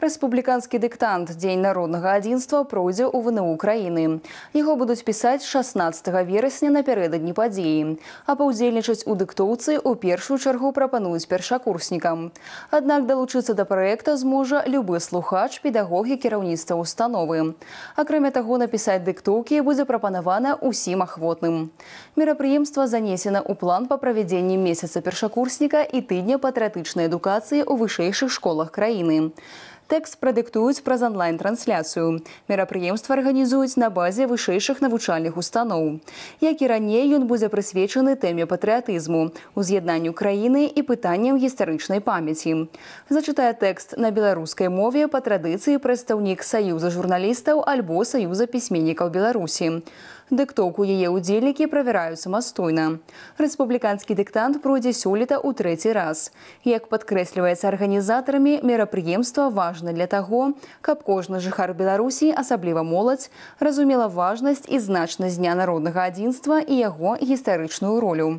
Рэспубліканскі дыктант дзень народнага адзінства пройдзе ў вНУ краіны. Яго будуць пісаць 16 верасня напярэдадні падзеі, а паўдзельнічаць у дыктоўцы ў першую чаргу прапануюць першакурснікам. Аднак далучыцца да праекта зможа любы слухач педагогі кіраўніцтва установы. Акрамя таго напісаць дыктоўкі будзе прапанавана ўсім ахвотным. Мерапрыемства занесена ў план па правядзенні месяца першакурсніка і тыдня патрыатычнай адукацыі ў вышэйшых школах краіны. Тэкст прадыктуюць праз онлайн-трансляцыю. Мерапрыемства арганізуюць на базе вышэйшых навучальных устаноў. Як і раней ён будзе прысвечаны тэме патрыятызму, уз'яднанню краіны і пытанням гістарычнай памяці. Зачытае тэкст на беларускай мове па традыцыі прадстаўнік саюза журналістаў альбо саюза пісьменнікаў Беларусі. У Дыктоўку яе ўдзельнікі правяраюць самастойна. Рэспубліканскі дыктант пройдзе сёлета ў трэці раз. Як падкрэсліваецца арганізатарамі, мерапрыемства важна для таго, каб кожны жыхар Беларусі, асабліва моладзь, разумела важнасць і значнасць дня народнага адзінства і яго гістарычную ролю.